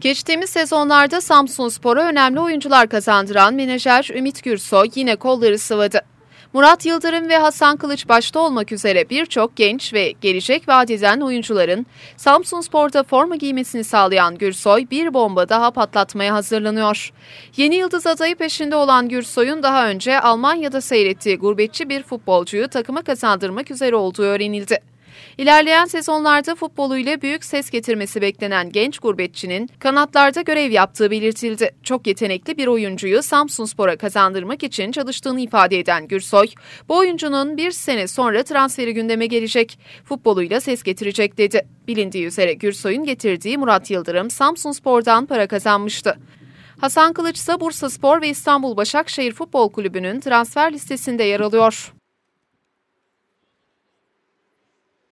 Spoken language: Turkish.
Geçtiğimiz sezonlarda Samsun Spor'a önemli oyuncular kazandıran menajer Ümit Gürsoy yine kolları sıvadı. Murat Yıldırım ve Hasan Kılıç başta olmak üzere birçok genç ve gelecek vaat eden oyuncuların Samsun Spor'da forma giymesini sağlayan Gürsoy bir bomba daha patlatmaya hazırlanıyor. Yeni yıldız adayı peşinde olan Gürsoy'un daha önce Almanya'da seyrettiği gurbetçi bir futbolcuyu takıma kazandırmak üzere olduğu öğrenildi. İlerleyen sezonlarda futboluyla büyük ses getirmesi beklenen genç gurbetçinin kanatlarda görev yaptığı belirtildi. Çok yetenekli bir oyuncuyu Spor'a kazandırmak için çalıştığını ifade eden Gürsoy, bu oyuncunun bir sene sonra transferi gündeme gelecek, futboluyla ses getirecek dedi. Bilindiği üzere Gürsoy'un getirdiği Murat Yıldırım Spordan para kazanmıştı. Hasan Kılıç ise Bursa Spor ve İstanbul Başakşehir Futbol Kulübü'nün transfer listesinde yer alıyor.